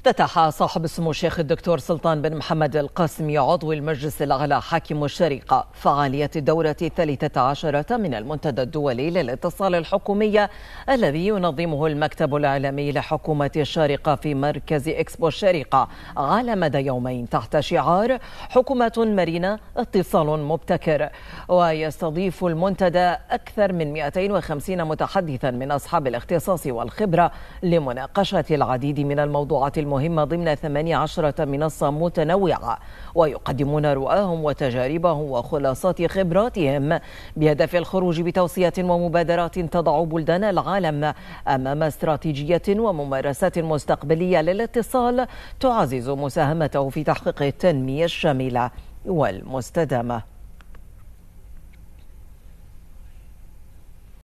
افتتح صاحب السمو الشيخ الدكتور سلطان بن محمد القاسمي عضو المجلس الأعلى حاكم الشريقة فعالية الدورة الثالثة عشرة من المنتدى الدولي للاتصال الحكومي الذي ينظمه المكتب الإعلامي لحكومة الشارقة في مركز إكسبو الشارقة على مدى يومين تحت شعار حكومة مرنة اتصال مبتكر ويستضيف المنتدى أكثر من 250 متحدثا من أصحاب الاختصاص والخبرة لمناقشة العديد من الموضوعات المهمة ضمن 18 منصة متنوعة ويقدمون رؤاهم وتجاربهم وخلاصات خبراتهم بهدف الخروج بتوصيات ومبادرات تضع بلدان العالم أمام استراتيجية وممارسات مستقبلية للاتصال تعزز مساهمته في تحقيق التنمية الشاملة والمستدامة